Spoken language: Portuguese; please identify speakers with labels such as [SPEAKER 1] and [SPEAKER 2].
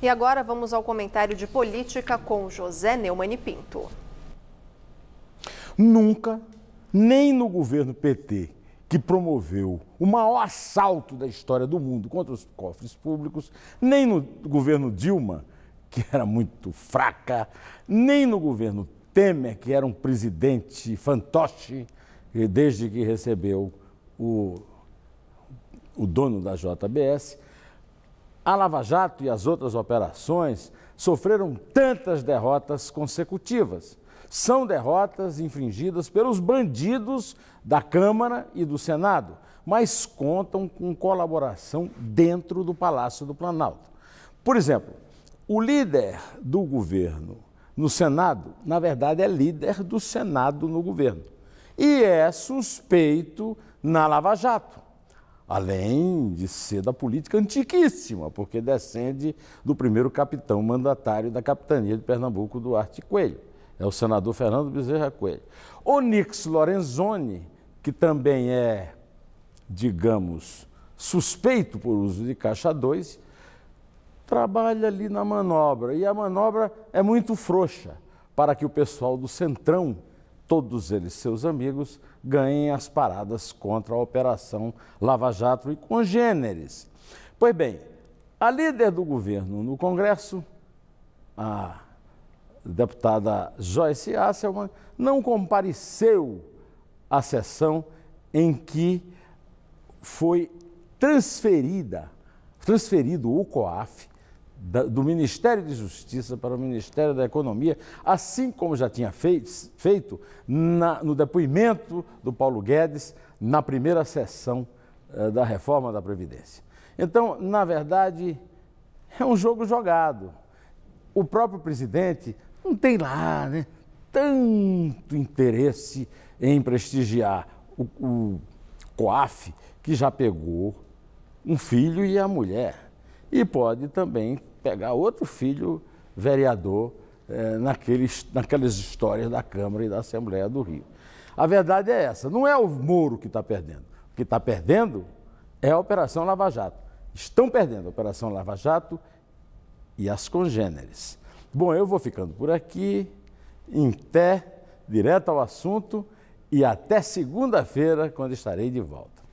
[SPEAKER 1] E agora vamos ao comentário de política com José Neumann Pinto. Nunca, nem no governo PT, que promoveu o maior assalto da história do mundo contra os cofres públicos, nem no governo Dilma, que era muito fraca, nem no governo Temer, que era um presidente fantoche, desde que recebeu o, o dono da JBS, a Lava Jato e as outras operações sofreram tantas derrotas consecutivas. São derrotas infringidas pelos bandidos da Câmara e do Senado, mas contam com colaboração dentro do Palácio do Planalto. Por exemplo, o líder do governo no Senado, na verdade, é líder do Senado no governo. E é suspeito na Lava Jato além de ser da política antiquíssima, porque descende do primeiro capitão mandatário da capitania de Pernambuco, Duarte Coelho. É o senador Fernando Bezerra Coelho. Nix Lorenzoni, que também é, digamos, suspeito por uso de caixa 2, trabalha ali na manobra. E a manobra é muito frouxa para que o pessoal do Centrão todos eles seus amigos, ganhem as paradas contra a Operação Lava Jato e congêneres. Pois bem, a líder do governo no Congresso, a deputada Joyce Asselman, não compareceu à sessão em que foi transferida, transferido o COAF do Ministério de Justiça para o Ministério da Economia, assim como já tinha feito, feito na, no depoimento do Paulo Guedes na primeira sessão eh, da reforma da Previdência. Então, na verdade, é um jogo jogado. O próprio presidente não tem lá né, tanto interesse em prestigiar o, o COAF, que já pegou um filho e a mulher e pode também pegar outro filho vereador é, eh, naqueles, naquelas histórias da Câmara e da Assembleia do Rio. A verdade é essa, não é o Moro que está perdendo. O que está perdendo é a Operação Lava Jato. Estão perdendo a Operação Lava Jato e as congêneres. Bom, eu vou ficando por aqui, em pé, direto ao assunto, e até segunda-feira, quando estarei de volta.